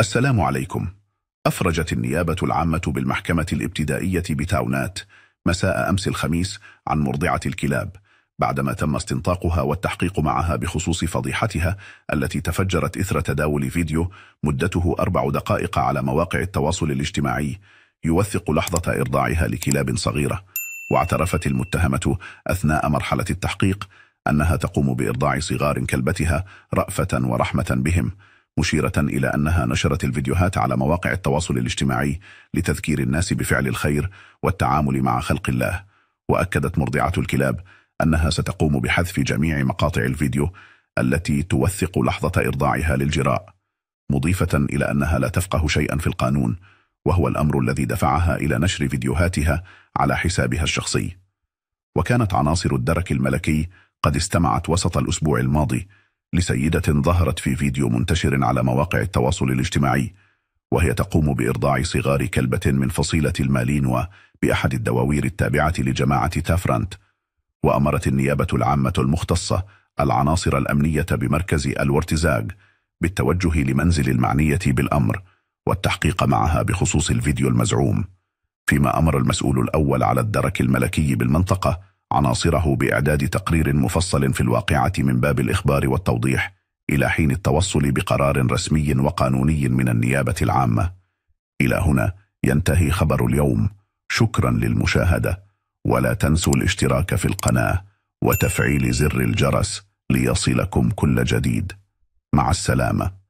السلام عليكم أفرجت النيابة العامة بالمحكمة الابتدائية بتاونات مساء أمس الخميس عن مرضعة الكلاب بعدما تم استنطاقها والتحقيق معها بخصوص فضيحتها التي تفجرت إثر تداول فيديو مدته أربع دقائق على مواقع التواصل الاجتماعي يوثق لحظة إرضاعها لكلاب صغيرة واعترفت المتهمة أثناء مرحلة التحقيق أنها تقوم بإرضاع صغار كلبتها رأفة ورحمة بهم مشيرة إلى أنها نشرت الفيديوهات على مواقع التواصل الاجتماعي لتذكير الناس بفعل الخير والتعامل مع خلق الله وأكدت مرضعة الكلاب أنها ستقوم بحذف جميع مقاطع الفيديو التي توثق لحظة إرضاعها للجراء مضيفة إلى أنها لا تفقه شيئا في القانون وهو الأمر الذي دفعها إلى نشر فيديوهاتها على حسابها الشخصي وكانت عناصر الدرك الملكي قد استمعت وسط الأسبوع الماضي لسيدة ظهرت في فيديو منتشر على مواقع التواصل الاجتماعي وهي تقوم بإرضاع صغار كلبة من فصيلة المالينوا بأحد الدواوير التابعة لجماعة تافرانت وأمرت النيابة العامة المختصة العناصر الأمنية بمركز الورتزاج بالتوجه لمنزل المعنية بالأمر والتحقيق معها بخصوص الفيديو المزعوم فيما أمر المسؤول الأول على الدرك الملكي بالمنطقة عناصره بإعداد تقرير مفصل في الواقعة من باب الإخبار والتوضيح إلى حين التوصل بقرار رسمي وقانوني من النيابة العامة إلى هنا ينتهي خبر اليوم شكرا للمشاهدة ولا تنسوا الاشتراك في القناة وتفعيل زر الجرس ليصلكم كل جديد مع السلامة